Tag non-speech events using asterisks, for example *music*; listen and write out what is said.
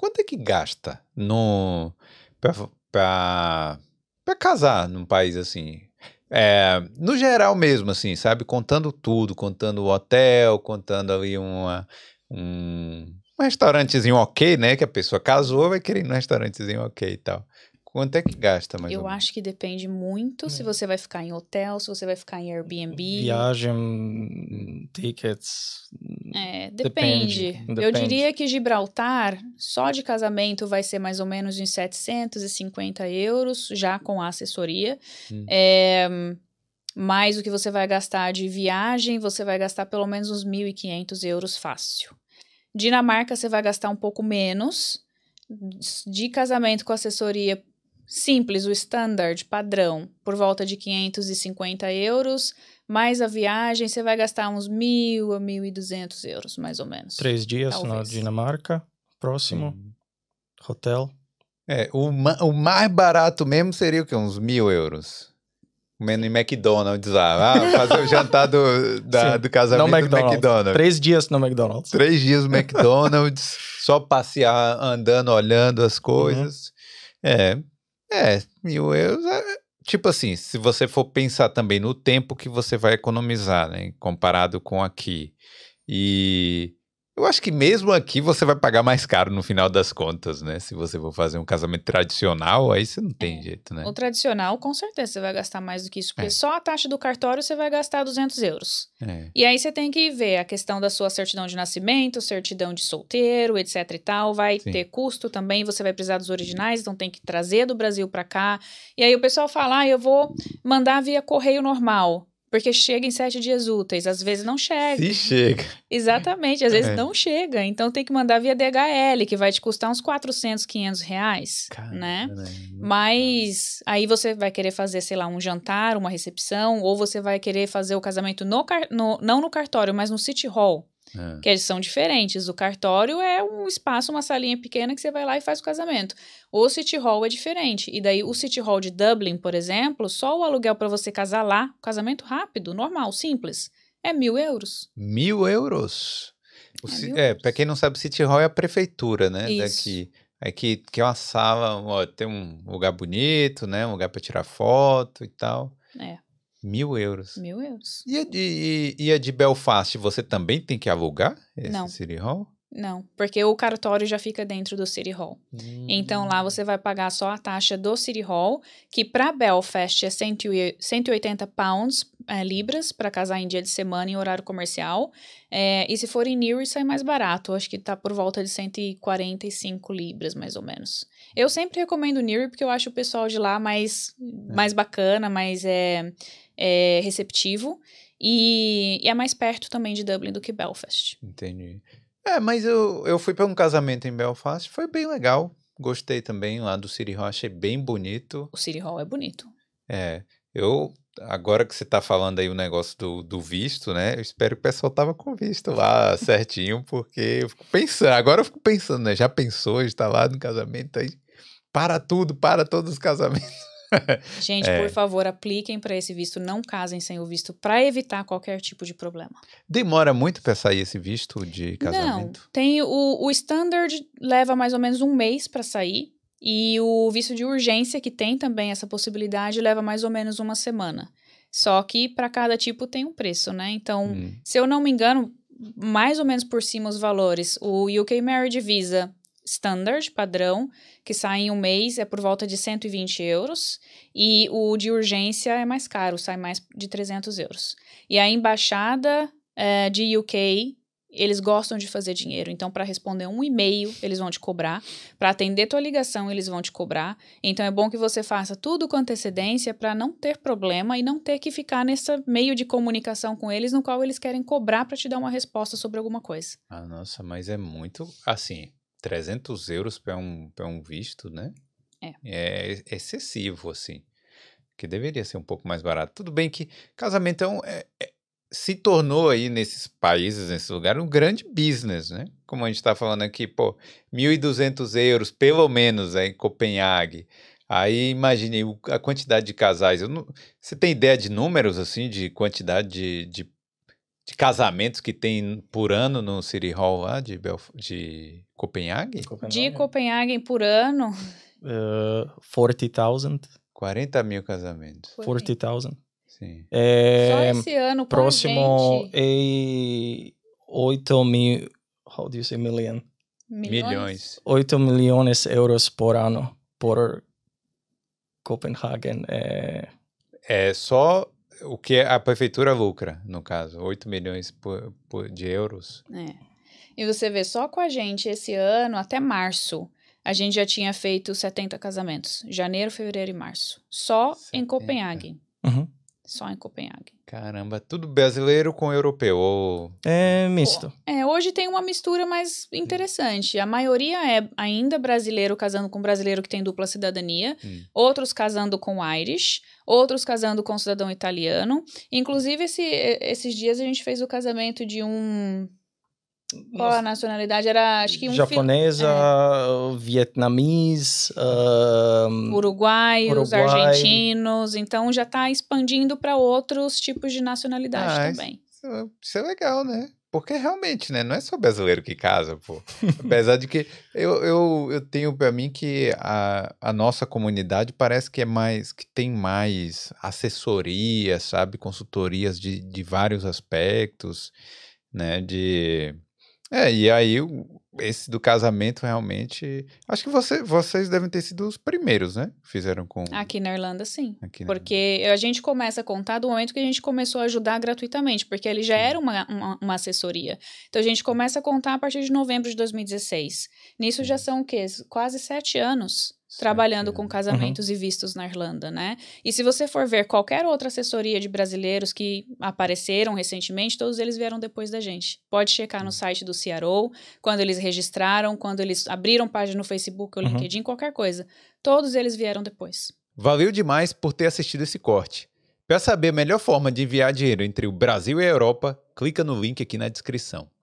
quanto é que gasta no para casar num país assim? É, no geral mesmo, assim, sabe? Contando tudo, contando o hotel, contando ali uma, um, um restaurantezinho ok, né? Que a pessoa casou, vai querer ir num restaurantezinho ok e tal. Quanto é que gasta, mais Eu acho que depende muito é. se você vai ficar em hotel, se você vai ficar em Airbnb. Viagem, hum, tickets, é, depende. depende. Eu diria que Gibraltar, só de casamento, vai ser mais ou menos uns 750 euros, já com a assessoria. Hum. É, mais o que você vai gastar de viagem, você vai gastar pelo menos uns 1.500 euros fácil. Dinamarca, você vai gastar um pouco menos. De casamento com assessoria simples, o standard, padrão, por volta de 550 euros mais a viagem, você vai gastar uns mil a mil e duzentos euros, mais ou menos. Três dias Talvez. na Dinamarca, próximo, hum. hotel. É, o, ma o mais barato mesmo seria o quê? Uns mil euros. Comendo em McDonald's lá. Ah, fazer o jantar do, da, Sim, do casamento no McDonald's. McDonald's. Três dias no McDonald's. Três dias no McDonald's. *laughs* só passear andando, olhando as coisas. Uhum. É. É, mil euros é, Tipo assim, se você for pensar também no tempo que você vai economizar, né, comparado com aqui. E eu acho que mesmo aqui você vai pagar mais caro no final das contas, né? Se você for fazer um casamento tradicional, aí você não tem é. jeito, né? O tradicional, com certeza, você vai gastar mais do que isso, porque é. só a taxa do cartório você vai gastar 200 euros. É. E aí você tem que ver a questão da sua certidão de nascimento, certidão de solteiro, etc e tal. Vai Sim. ter custo também, você vai precisar dos originais, então tem que trazer do Brasil para cá. E aí o pessoal fala, ah, eu vou mandar via correio normal. Porque chega em sete dias úteis, às vezes não chega. Se chega. Exatamente, às vezes é. não chega. Então tem que mandar via DHL, que vai te custar uns 400, 500 reais, Caramba. né? É mas aí você vai querer fazer, sei lá, um jantar, uma recepção, ou você vai querer fazer o casamento no, no não no cartório, mas no City Hall. É. Que são diferentes. O cartório é um espaço, uma salinha pequena que você vai lá e faz o casamento. O City Hall é diferente. E daí o City Hall de Dublin, por exemplo, só o aluguel para você casar lá, casamento rápido, normal, simples, é mil euros. Mil euros? O é, mil é para quem não sabe, City Hall é a prefeitura, né? Isso. Daqui. É que, que é uma sala, ó, tem um lugar bonito, né? Um lugar para tirar foto e tal. É. Mil euros. Mil euros. E a de, e, e a de Belfast, você também tem que alugar esse Não. City Hall? Não, porque o cartório já fica dentro do City Hall. Hum. Então lá hum. você vai pagar só a taxa do City Hall, que para Belfast é 180 pounds, é, libras, para casar em dia de semana em horário comercial. É, e se for em Newry, sai é mais barato. Acho que tá por volta de 145 libras, mais ou menos. Eu sempre recomendo Newry porque eu acho o pessoal de lá mais, é. mais bacana, mais. É, é, receptivo e, e, é mais perto também de Dublin do que Belfast. Entendi. É, mas eu, eu fui para um casamento em Belfast, foi bem legal. Gostei também lá do City Hall, achei bem bonito. O City Hall é bonito. É, eu agora que você está falando aí o negócio do, do visto, né? Eu espero que o pessoal tava com visto lá *laughs* certinho, porque eu fico pensando, agora eu fico pensando, né? Já pensou, está lá no casamento aí, para tudo, para todos os casamentos. *laughs* Gente, é. por favor, apliquem para esse visto, não casem sem o visto, para evitar qualquer tipo de problema. Demora muito para sair esse visto de casamento? Não, tem o, o standard leva mais ou menos um mês para sair, e o visto de urgência, que tem também essa possibilidade, leva mais ou menos uma semana. Só que para cada tipo tem um preço, né? Então, hum. se eu não me engano, mais ou menos por cima os valores. O UK Marriage Visa standard, padrão, que sai em um mês, é por volta de 120 euros. E o de urgência é mais caro, sai mais de 300 euros. E a embaixada é, de UK eles gostam de fazer dinheiro. Então, para responder um e-mail, eles vão te cobrar. Para atender tua ligação, eles vão te cobrar. Então, é bom que você faça tudo com antecedência para não ter problema e não ter que ficar nesse meio de comunicação com eles, no qual eles querem cobrar para te dar uma resposta sobre alguma coisa. Ah, nossa, mas é muito assim. 300 euros para um, um visto, né? É. é. excessivo, assim. Que deveria ser um pouco mais barato. Tudo bem que casamento é um, é, é, se tornou aí nesses países, nesses lugares, um grande business, né? Como a gente está falando aqui, pô, 1.200 euros, pelo menos, é em Copenhague. Aí imaginei a quantidade de casais. Não, você tem ideia de números, assim, de quantidade de, de de casamentos que tem por ano no City Hall lá de, Belf de Copenhague? Copenhague? De Copenhague por ano. Uh, 40,000. 40 mil casamentos. 40,000. Sim. É, Só esse ano, próximo gente. é 8 mil. How do you say million? Milhões. milhões. 8 milhões de euros por ano por Copenhagen. É, é só o que a prefeitura lucra, no caso, 8 milhões por, por, de euros. É. E você vê, só com a gente esse ano, até março, a gente já tinha feito 70 casamentos. Janeiro, fevereiro e março. Só 70. em Copenhague. Uhum só em Copenhague. Caramba, tudo brasileiro com europeu ou... É misto. É, hoje tem uma mistura mais interessante. A maioria é ainda brasileiro casando com brasileiro que tem dupla cidadania, hum. outros casando com Irish, outros casando com cidadão italiano. Inclusive, esse, eh, esses dias a gente fez o casamento de um qual a nacionalidade? Era, acho que um Japonesa, é. vietnamês, uh, ah, uruguaios, Uruguai. argentinos. Então já está expandindo para outros tipos de nacionalidade ah, também. Isso, isso é legal, né? Porque realmente, né? Não é só brasileiro que casa, pô. Apesar de que eu, eu, eu tenho para mim que a, a nossa comunidade parece que é mais. que tem mais assessoria, sabe? Consultorias de, de vários aspectos, né? De é, e aí esse do casamento realmente. Acho que você, vocês devem ter sido os primeiros, né? Fizeram com. Aqui na Irlanda, sim. Na porque Irlanda. a gente começa a contar do momento que a gente começou a ajudar gratuitamente, porque ele já sim. era uma, uma, uma, assessoria. Então a gente começa a contar a partir de novembro de 2016. Nisso sim. já são o quê? Quase sete anos trabalhando com casamentos uhum. e vistos na Irlanda, né? E se você for ver qualquer outra assessoria de brasileiros que apareceram recentemente, todos eles vieram depois da gente. Pode checar no uhum. site do CRO, quando eles registraram, quando eles abriram página no Facebook ou uhum. LinkedIn, uhum. qualquer coisa. Todos eles vieram depois. Valeu demais por ter assistido esse corte. Para saber a melhor forma de enviar dinheiro entre o Brasil e a Europa, clica no link aqui na descrição.